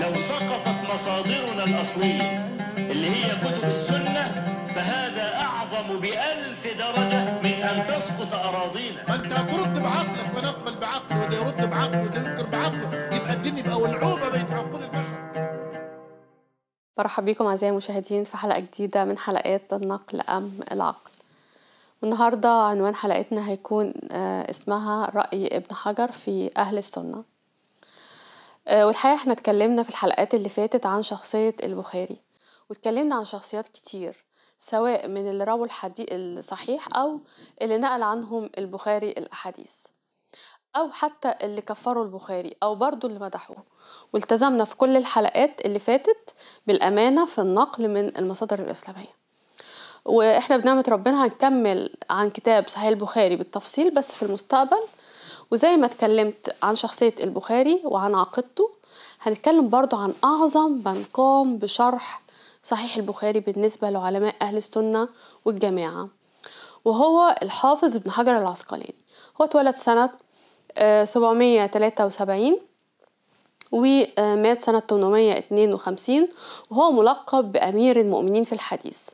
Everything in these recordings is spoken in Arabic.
لو سقطت مصادرنا الأصلية اللي هي كتب السنة فهذا أعظم بألف درجة من أن تسقط أراضينا ما أنت هترد بعقلك ونقبل بعقله وده يرد بعقله وده ينكر بعقله يبقى الدين يبقى ولعوبة بين عقول البشر برحب بكم أعزائي المشاهدين في حلقة جديدة من حلقات النقل أم العقل النهاردة عنوان حلقتنا هيكون آه، اسمها رأي ابن حجر في أهل السنة آه، والحقيقة احنا اتكلمنا في الحلقات اللي فاتت عن شخصية البخاري واتكلمنا عن شخصيات كتير سواء من اللي رووا الحديث الصحيح أو اللي نقل عنهم البخاري الأحاديث أو حتى اللي كفروا البخاري أو برضو اللي مدحوه والتزمنا في كل الحلقات اللي فاتت بالأمانة في النقل من المصادر الإسلامية واحنا بنعمة ربنا هنكمل عن كتاب صحيح البخاري بالتفصيل بس في المستقبل وزي ما اتكلمت عن شخصية البخاري وعن عقيدته هنتكلم برضو عن أعظم من قام بشرح صحيح البخاري بالنسبة لعلماء أهل السنة والجماعة وهو الحافظ ابن حجر العسقلاني هو اتولد سنة 773 آه، ومات آه، سنة 852 وهو ملقب بأمير المؤمنين في الحديث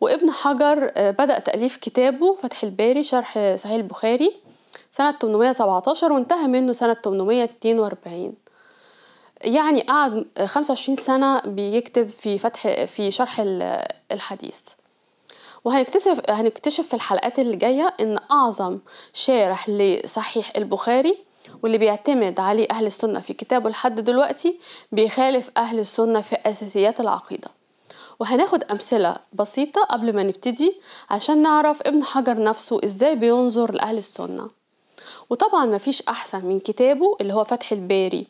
وابن حجر آه، بدأ تأليف كتابه فتح الباري شرح صحيح البخاري سنة 817 وانتهى منه سنة 842 يعني قعد 25 سنة بيكتب في فتح في شرح الحديث وهنكتشف هنكتشف في الحلقات اللي جاية إن أعظم شارح لصحيح البخاري واللي بيعتمد عليه أهل السنة في كتابه لحد دلوقتي بيخالف أهل السنة في أساسيات العقيدة وهناخد أمثلة بسيطة قبل ما نبتدي عشان نعرف ابن حجر نفسه إزاي بينظر لأهل السنة وطبعا مفيش احسن من كتابه اللي هو فتح الباري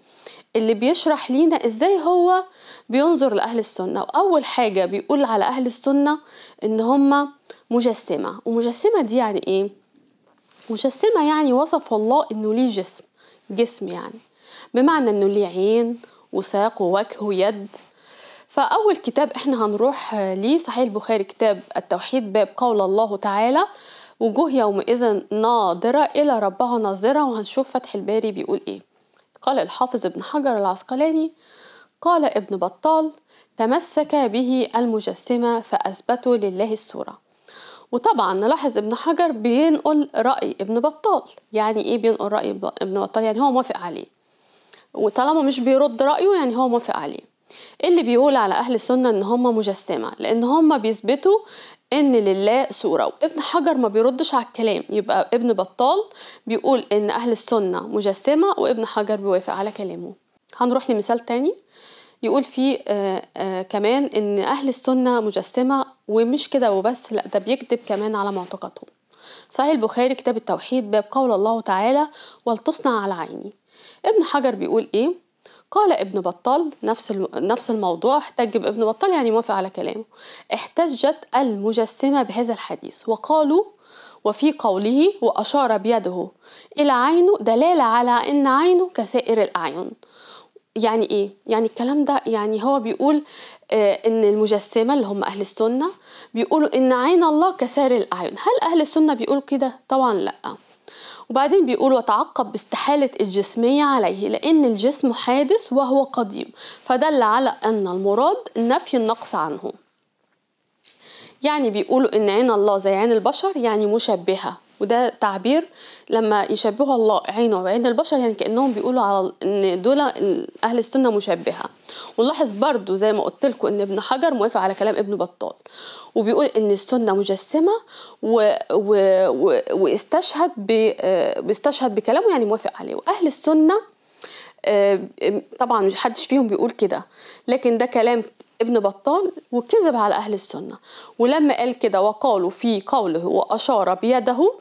اللي بيشرح لينا ازاي هو بينظر لاهل السنه واول حاجه بيقول على اهل السنه ان هم مجسمه ومجسمه دي يعني ايه مجسمه يعني وصف الله انه ليه جسم جسم يعني بمعنى انه ليه عين وساق ووجه ويد فأول كتاب إحنا هنروح ليه صحيح البخاري كتاب التوحيد باب قول الله تعالى وجوه يومئذ ناظرة إلى ربها ناظرة وهنشوف فتح الباري بيقول إيه قال الحافظ ابن حجر العسقلاني قال ابن بطال تمسك به المجسمة فأثبتوا لله الصورة وطبعا نلاحظ ابن حجر بينقل رأي ابن بطال يعني إيه بينقل رأي ابن بطال يعني هو موافق عليه وطالما مش بيرد رأيه يعني هو موافق عليه اللي بيقول على أهل السنة إن هم مجسمة لأن هم بيثبتوا ان لله صوره وابن حجر ما بيردش على الكلام يبقى ابن بطال بيقول ان اهل السنه مجسمه وابن حجر بيوافق على كلامه هنروح لمثال تاني يقول فيه آآ آه، آآ آه، كمان ان اهل السنه مجسمه ومش كده وبس لا ده بيكذب كمان على معتقدهم صحيح البخاري كتاب التوحيد باب قول الله تعالى ولتصنع على عيني ابن حجر بيقول ايه قال ابن بطال نفس نفس الموضوع احتج بابن بطال يعني موافق على كلامه احتجت المجسمه بهذا الحديث وقالوا وفي قوله واشار بيده الى عينه دلاله على ان عينه كسائر الاعين يعني ايه يعني الكلام ده يعني هو بيقول آه، ان المجسمه اللي هم اهل السنه بيقولوا ان عين الله كسائر الاعين هل اهل السنه بيقولوا كده طبعا لا وبعدين بيقول وتعقب باستحالة الجسمية عليه لأن الجسم حادث وهو قديم فدل على أن المراد نفي النقص عنه يعني بيقولوا إن عين الله زي عين البشر يعني مشبهة وده تعبير لما يشبهوا الله عينه وعين البشر يعني كأنهم بيقولوا على إن دول أهل السنة مشبهة ونلاحظ برضو زي ما قلت لكم ان ابن حجر موافق على كلام ابن بطال وبيقول ان السنه مجسمه و... و... و... واستشهد ب... بيستشهد بكلامه يعني موافق عليه واهل السنه طبعا مش حدش فيهم بيقول كده لكن ده كلام ابن بطال وكذب على اهل السنه ولما قال كده وقالوا في قوله واشار بيده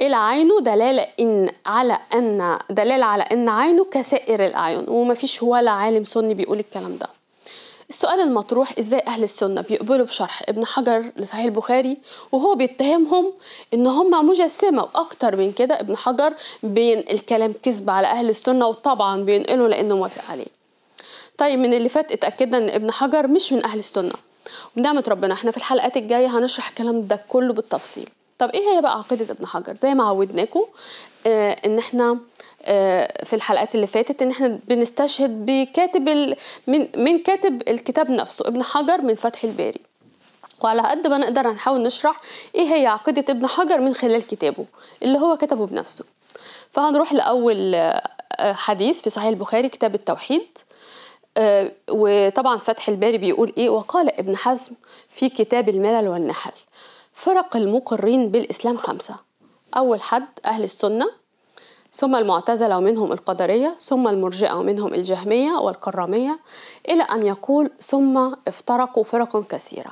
الى عينه دلاله ان على ان دلاله على ان عينه كسائر الاعين ومفيش ولا عالم سني بيقول الكلام ده السؤال المطروح ازاي اهل السنه بيقبلوا بشرح ابن حجر لصحيح البخاري وهو بيتهمهم ان هم مجسمه واكتر من كده ابن حجر بين الكلام كذب على اهل السنه وطبعا بينقله لانه موافق عليه طيب من اللي فات اتاكدنا ان ابن حجر مش من اهل السنه ونعمة ربنا احنا في الحلقات الجايه هنشرح الكلام ده كله بالتفصيل طب ايه هي بقى عقيده ابن حجر زي ما عودناكم آه ان احنا آه في الحلقات اللي فاتت ان احنا بنستشهد بكاتب ال... من من كاتب الكتاب نفسه ابن حجر من فتح الباري وعلى قد ما نقدر هنحاول نشرح ايه هي عقيده ابن حجر من خلال كتابه اللي هو كتبه بنفسه فهنروح لاول آه، حديث في صحيح البخاري كتاب التوحيد آه، وطبعا فتح الباري بيقول ايه وقال ابن حزم في كتاب الملل والنحل فرق المقرين بالإسلام خمسة أول حد أهل السنة ثم المعتزلة ومنهم القدرية ثم المرجئة ومنهم الجهمية والكرامية إلى أن يقول ثم افترقوا فرق كثيرة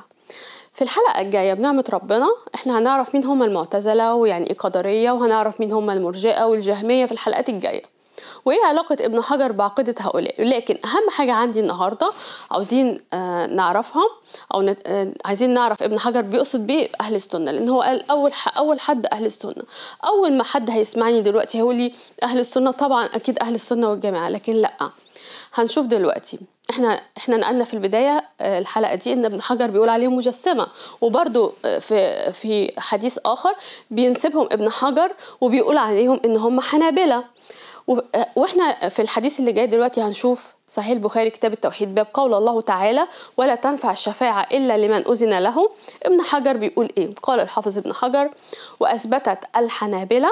في الحلقة الجاية بنعمة ربنا احنا هنعرف مين هم المعتزلة ويعني ايه قدرية وهنعرف مين هم المرجئة والجهمية في الحلقات الجاية وايه علاقه ابن حجر بعقيده هؤلاء لكن اهم حاجه عندي النهارده عاوزين آه، نعرفها او آه، عايزين نعرف ابن حجر بيقصد بيه اهل السنه لان هو قال اول اول حد اهل السنه اول ما حد هيسمعني دلوقتي هيقول لي اهل السنه طبعا اكيد اهل السنه والجماعه لكن لا هنشوف دلوقتي احنا احنا نقلنا في البدايه آه، الحلقه دي ان ابن حجر بيقول عليهم مجسمه وبرده آه، في في حديث اخر بينسبهم ابن حجر وبيقول عليهم ان هم حنابله آه، واحنا في الحديث اللي جاي دلوقتي هنشوف صحيح البخاري كتاب التوحيد باب قول الله تعالى ولا تنفع الشفاعة إلا لمن أذن له ابن حجر بيقول إيه قال الحافظ ابن حجر وأثبتت الحنابلة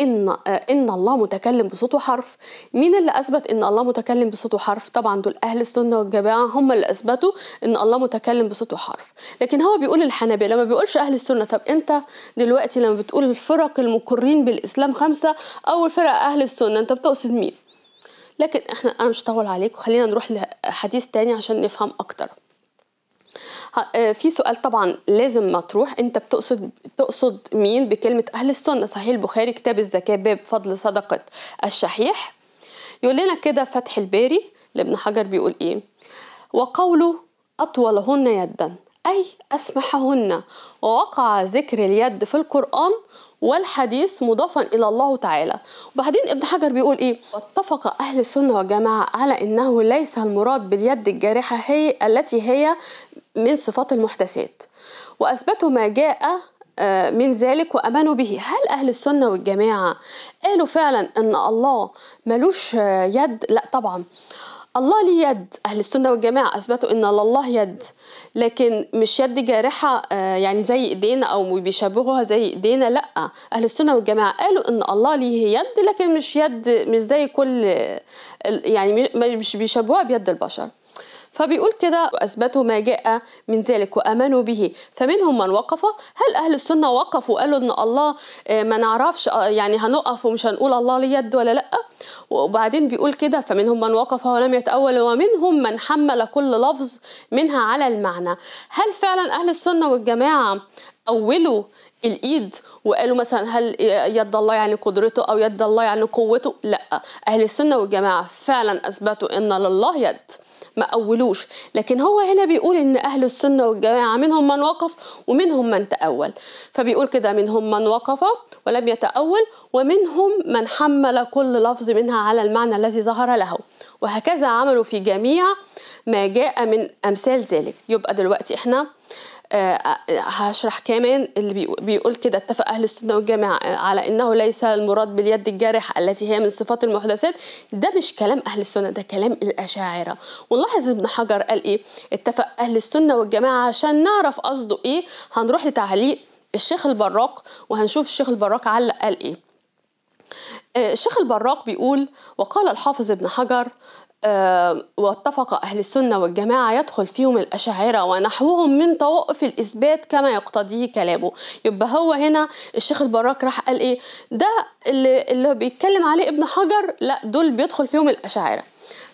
ان آه، ان الله متكلم بصوت وحرف مين اللي اثبت ان الله متكلم بصوت وحرف طبعا دول اهل السنه والجماعه هم اللي اثبتوا ان الله متكلم بصوت وحرف لكن هو بيقول الحنابلة ما بيقولش اهل السنه طب انت دلوقتي لما بتقول الفرق المقرين بالاسلام خمسه أو الفرق اهل السنه انت بتقصد مين لكن احنا انا مش هطول عليكم خلينا نروح لحديث تاني عشان نفهم اكتر آه، في سؤال طبعا لازم مطروح انت بتقصد تقصد مين بكلمه اهل السنه صحيح البخاري كتاب الزكاه باب فضل صدقه الشحيح يقول لنا كده فتح الباري لابن حجر بيقول ايه وقوله اطولهن يدا اي اسمحهن ووقع ذكر اليد في القران والحديث مضافا الى الله تعالى وبعدين ابن حجر بيقول ايه واتفق اهل السنه والجماعه على انه ليس المراد باليد الجارحه هي التي هي من صفات المحدثات وأثبتوا ما جاء آه، من ذلك وأمنوا به هل أهل السنة والجماعة قالوا فعلا أن الله ملوش يد لا طبعا الله ليه يد أهل السنة والجماعة أثبتوا أن الله يد لكن مش يد جارحة آه، يعني زي إيدينا أو بيشبهوها زي إيدينا لأ أهل السنة والجماعة قالوا أن الله ليه يد لكن مش يد مش زي كل آه، يعني مش بيشبهوها بيد البشر فبيقول كده أثبتوا ما جاء من ذلك وآمنوا به فمنهم من وقف هل أهل السنة وقفوا وقالوا إن الله آه، ما نعرفش آه، يعني هنقف ومش هنقول الله ليه يد ولا لأ وبعدين بيقول كده فمنهم من وقف ولم يتأول ومنهم من حمل كل لفظ منها على المعنى هل فعلا أهل السنة والجماعة أولوا الايد وقالوا مثلا هل يد الله يعني قدرته او يد الله يعني قوته لا اهل السنه والجماعه فعلا اثبتوا ان لله يد ما أولوش لكن هو هنا بيقول ان اهل السنه والجماعه منهم من وقف ومنهم من تاول فبيقول كده منهم من وقف ولم يتاول ومنهم من حمل كل لفظ منها على المعنى الذي ظهر له وهكذا عملوا في جميع ما جاء من امثال ذلك يبقى دلوقتي احنا هشرح كمان اللي بيقول كده اتفق أهل السنة والجامعة على أنه ليس المراد باليد الجارح التي هي من صفات المحدثات ده مش كلام أهل السنة ده كلام الأشاعرة ونلاحظ ابن حجر قال إيه اتفق أهل السنة والجماعة عشان نعرف قصده إيه هنروح لتعليق الشيخ البراق وهنشوف الشيخ البراق علق قال إيه آه، الشيخ البراق بيقول وقال الحافظ ابن حجر آه، واتفق أهل السنة والجماعة يدخل فيهم الأشاعرة ونحوهم من توقف الإثبات كما يقتضيه كلامه يبقى هو هنا الشيخ البراك راح قال إيه ده اللي, اللي بيتكلم عليه ابن حجر لا دول بيدخل فيهم الأشاعرة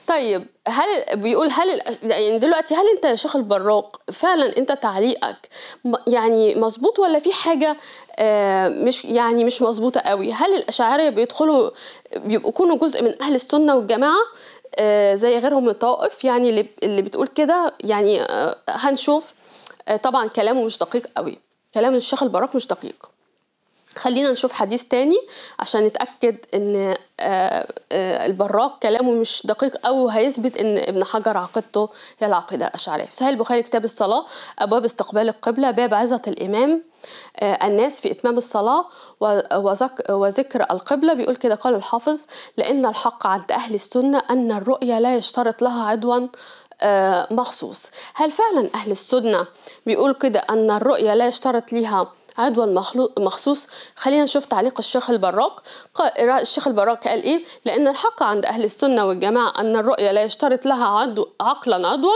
طيب هل بيقول هل يعني دلوقتي هل انت يا شيخ البراق فعلا انت تعليقك يعني مظبوط ولا في حاجه آه، مش يعني مش مظبوطه قوي هل الاشاعره بيدخلوا بيبقوا كونوا جزء من اهل السنه والجماعه آه، زي غيرهم من الطوائف يعني اللي بتقول كده يعني آه، هنشوف آه، طبعا كلامه مش دقيق قوي كلام الشيخ البراك مش دقيق خلينا نشوف حديث تاني عشان نتاكد ان آه، آه، البراق كلامه مش دقيق أو هيثبت ان ابن حجر عقيدته هي العقيده الاشعريه في سهل البخاري كتاب الصلاه ابواب استقبال القبله باب عظه الامام آه، الناس في اتمام الصلاه وذكر القبله بيقول كده قال الحافظ لان الحق عند اهل السنه ان الرؤيه لا يشترط لها عضوا مخصوص هل فعلا اهل السنه بيقول كده ان الرؤيه لا يشترط ليها عدوى مخصوص خلينا نشوف تعليق الشيخ البراك الشيخ البراك قال ايه لان الحق عند اهل السنه والجماعه ان الرؤيه لا يشترط لها عدو عقلا عدوا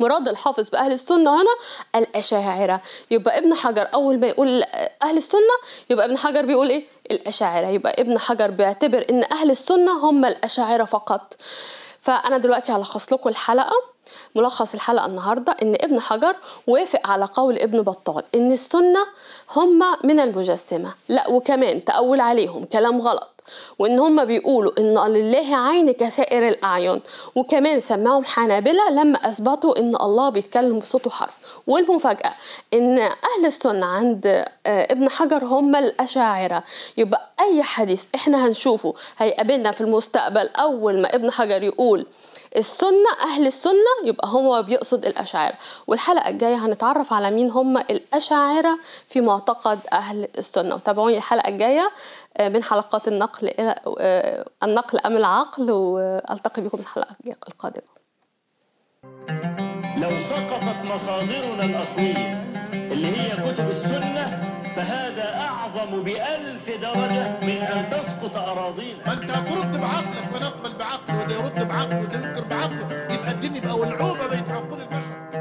مراد الحافظ باهل السنه هنا الاشاعره يبقى ابن حجر اول ما يقول اهل السنه يبقى ابن حجر بيقول ايه الاشاعره يبقى ابن حجر بيعتبر ان اهل السنه هم الاشاعره فقط فانا دلوقتي هلخص لكم الحلقه ملخص الحلقة النهاردة إن ابن حجر وافق على قول ابن بطال إن السنة هم من المجسمة لا وكمان تأول عليهم كلام غلط وإن هم بيقولوا إن لله عين كسائر الأعين وكمان سماهم حنابلة لما أثبتوا إن الله بيتكلم بصوته حرف والمفاجأة إن أهل السنة عند آه، ابن حجر هم الأشاعرة يبقى أي حديث إحنا هنشوفه هيقابلنا في المستقبل أول ما ابن حجر يقول السنه اهل السنه يبقى هو بيقصد الاشاعره والحلقه الجايه هنتعرف على مين هم الاشاعره في معتقد اهل السنه وتابعوني الحلقه الجايه آه، من حلقات النقل الى آه، النقل ام العقل والتقي بكم الحلقه القادمه لو سقطت مصادرنا الاصليه اللي هي كتب السنه فهذا أعظم بألف درجة من أن تسقط أراضينا ما أنت هترد بعقلك ونقبل بعقلك وده يرد بعقله وده ينكر بعقله يبقى الدين يبقى ولعوبة بين عقول البشر